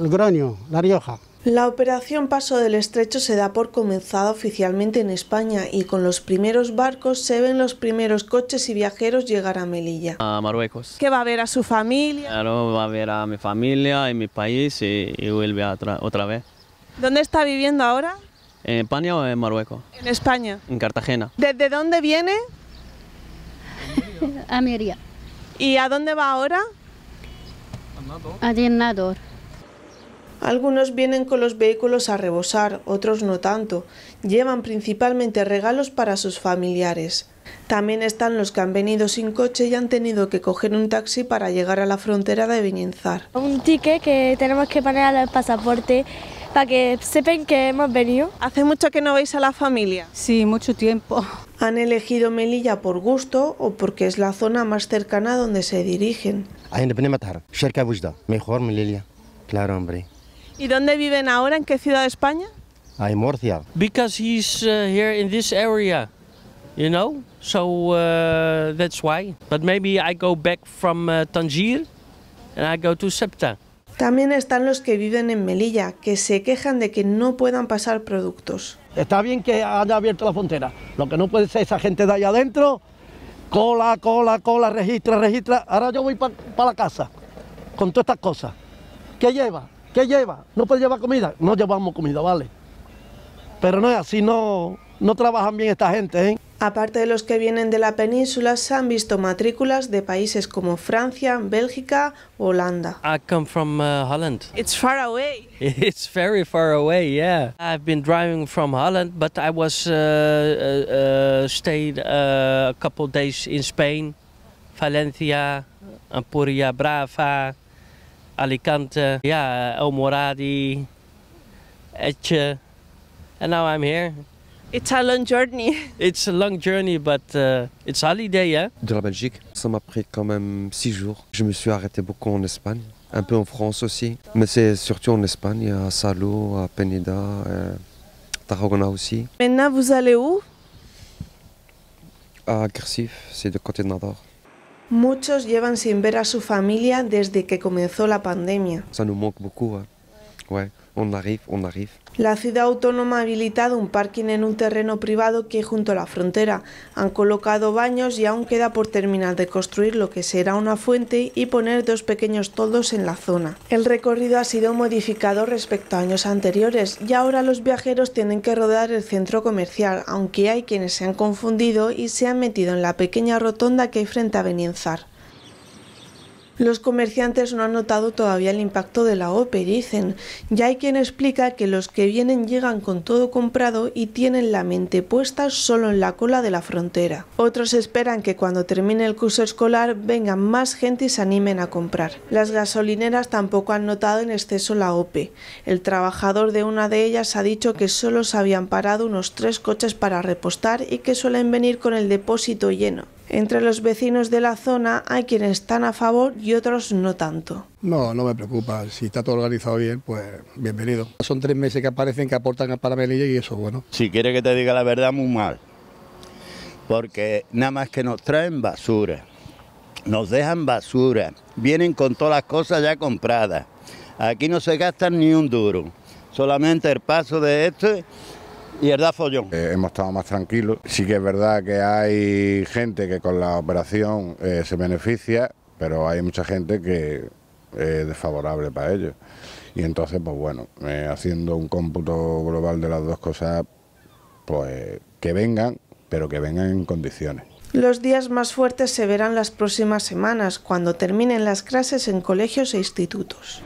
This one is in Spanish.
La La operación Paso del Estrecho se da por comenzada oficialmente en España y con los primeros barcos se ven los primeros coches y viajeros llegar a Melilla. A Marruecos. Que va a ver a su familia. Claro, va a ver a mi familia y mi país y, vuelve otra, vez. ¿Dónde está viviendo ahora? ¿En España o en Marruecos? En España. En Cartagena. ¿Desde dónde viene? a Miria. ¿Y a dónde va ahora? A Nador. Algunos vienen con los vehículos a rebosar, otros no tanto. Llevan principalmente regalos para sus familiares. También están los que han venido sin coche y han tenido que coger un taxi para llegar a la frontera de Viñenzar. Un ticket que tenemos que poner al pasaporte para que sepan que hemos venido. ¿Hace mucho que no veis a la familia? Sí, mucho tiempo. Han elegido Melilla por gusto o porque es la zona más cercana donde se dirigen. mejor Melilla Claro, hombre. ¿Y dónde viven ahora? ¿En qué ciudad de España? En Murcia. Because he's uh, here in this area, you know, so uh, that's why. But maybe I go back from uh, Tangier and I go to Septa. También están los que viven en Melilla, que se quejan de que no puedan pasar productos. Está bien que haya abierto la frontera, lo que no puede ser esa gente de allá adentro, cola, cola, cola, registra, registra. Ahora yo voy para la casa con todas estas cosas. ¿Qué lleva? ¿Qué lleva? ¿No puede llevar comida? No llevamos comida, vale. Pero no es así, no, no trabajan bien esta gente. ¿eh? Aparte de los que vienen de la península, se han visto matrículas de países como Francia, Bélgica, Holanda. I come from uh, Holland. It's far away. It's very far away, yeah. I've been driving from Holland, but I was uh, uh, stayed a couple days in Spain, Valencia, ampuria Brava. Alicante, yeah, El Moradi, Etche, and now I'm here. It's a long journey. It's a long journey, but uh, it's holiday, yeah. De la Belgique, ça m'a pris quand même six jours. Je me suis arrêté beaucoup en Espagne, un peu en France aussi, mais c'est surtout en Espagne, à Salou, à Peneda, à Tarragona aussi. Maintenant, vous allez où À Gersif, c'est de côté de Nador. Muchos llevan sin ver a su familia desde que comenzó la pandemia. La ciudad autónoma ha habilitado un parking en un terreno privado que junto a la frontera. Han colocado baños y aún queda por terminar de construir lo que será una fuente y poner dos pequeños toldos en la zona. El recorrido ha sido modificado respecto a años anteriores y ahora los viajeros tienen que rodear el centro comercial, aunque hay quienes se han confundido y se han metido en la pequeña rotonda que hay frente a Benienzar. Los comerciantes no han notado todavía el impacto de la OPE, dicen. Ya hay quien explica que los que vienen llegan con todo comprado y tienen la mente puesta solo en la cola de la frontera. Otros esperan que cuando termine el curso escolar vengan más gente y se animen a comprar. Las gasolineras tampoco han notado en exceso la OPE. El trabajador de una de ellas ha dicho que solo se habían parado unos tres coches para repostar y que suelen venir con el depósito lleno. Entre los vecinos de la zona hay quienes están a favor y otros no tanto. No, no me preocupa. Si está todo organizado bien, pues bienvenido. Son tres meses que aparecen, que aportan al Melilla y eso bueno. Si quiere que te diga la verdad, muy mal. Porque nada más que nos traen basura. Nos dejan basura. Vienen con todas las cosas ya compradas. Aquí no se gastan ni un duro. Solamente el paso de este y el eh, hemos estado más tranquilos. Sí que es verdad que hay gente que con la operación eh, se beneficia, pero hay mucha gente que es eh, desfavorable para ellos. Y entonces, pues bueno, haciendo un cómputo global de las dos cosas, pues que vengan, pero que vengan en condiciones. Los días más fuertes se verán las próximas semanas, cuando terminen las clases en colegios e institutos.